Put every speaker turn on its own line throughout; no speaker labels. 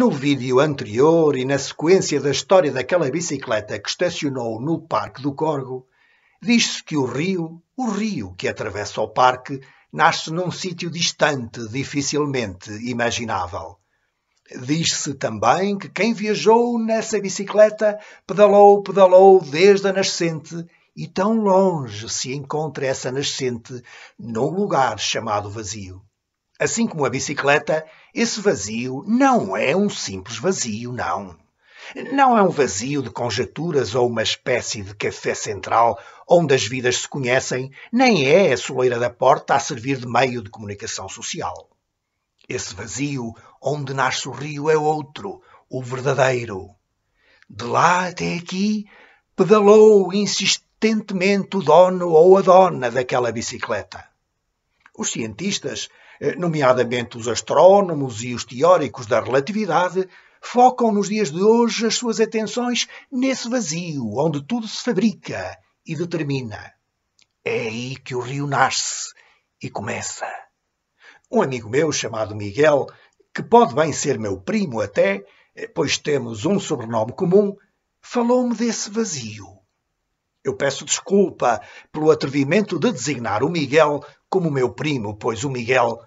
No vídeo anterior e na sequência da história daquela bicicleta que estacionou no Parque do Corgo, diz-se que o rio, o rio que atravessa o parque, nasce num sítio distante, dificilmente imaginável. Diz-se também que quem viajou nessa bicicleta pedalou, pedalou desde a nascente e tão longe se encontra essa nascente num lugar chamado vazio. Assim como a bicicleta, esse vazio não é um simples vazio, não. Não é um vazio de conjecturas ou uma espécie de café central onde as vidas se conhecem, nem é a soleira da porta a servir de meio de comunicação social. Esse vazio onde nasce o rio é outro, o verdadeiro. De lá até aqui, pedalou insistentemente o dono ou a dona daquela bicicleta. Os cientistas, eh, nomeadamente os astrónomos e os teóricos da relatividade, focam nos dias de hoje as suas atenções nesse vazio onde tudo se fabrica e determina. É aí que o rio nasce e começa. Um amigo meu chamado Miguel, que pode bem ser meu primo até, eh, pois temos um sobrenome comum, falou-me desse vazio eu peço desculpa pelo atrevimento de designar o Miguel como meu primo, pois o Miguel,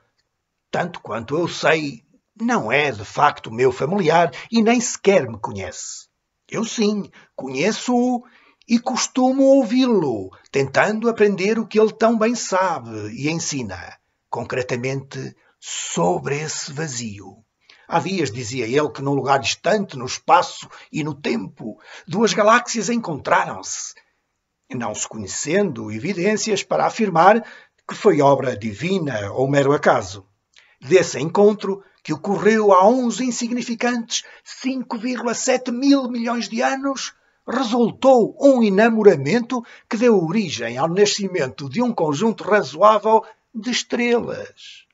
tanto quanto eu sei, não é de facto meu familiar e nem sequer me conhece. Eu sim, conheço-o e costumo ouvi-lo, tentando aprender o que ele tão bem sabe e ensina, concretamente sobre esse vazio. Há dias dizia ele que num lugar distante no espaço e no tempo, duas galáxias encontraram-se não se conhecendo evidências para afirmar que foi obra divina ou mero acaso. Desse encontro, que ocorreu há uns insignificantes 5,7 mil milhões de anos, resultou um enamoramento que deu origem ao nascimento de um conjunto razoável de estrelas.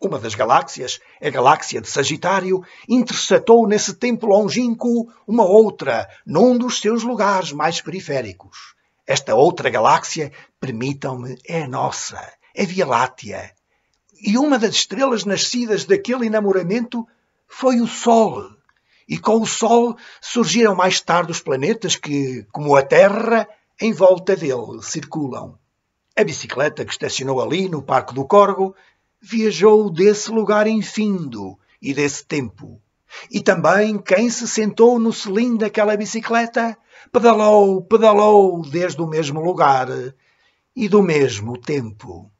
Uma das galáxias, a galáxia de Sagitário, interceptou nesse tempo longínquo uma outra, num dos seus lugares mais periféricos. Esta outra galáxia, permitam-me, é nossa, é Via Láctea. E uma das estrelas nascidas daquele enamoramento foi o Sol. E com o Sol surgiram mais tarde os planetas que, como a Terra, em volta dele circulam. A bicicleta que estacionou ali, no Parque do Corgo, viajou desse lugar infindo e desse tempo e também quem se sentou no selim daquela bicicleta pedalou, pedalou desde o mesmo lugar e do mesmo tempo.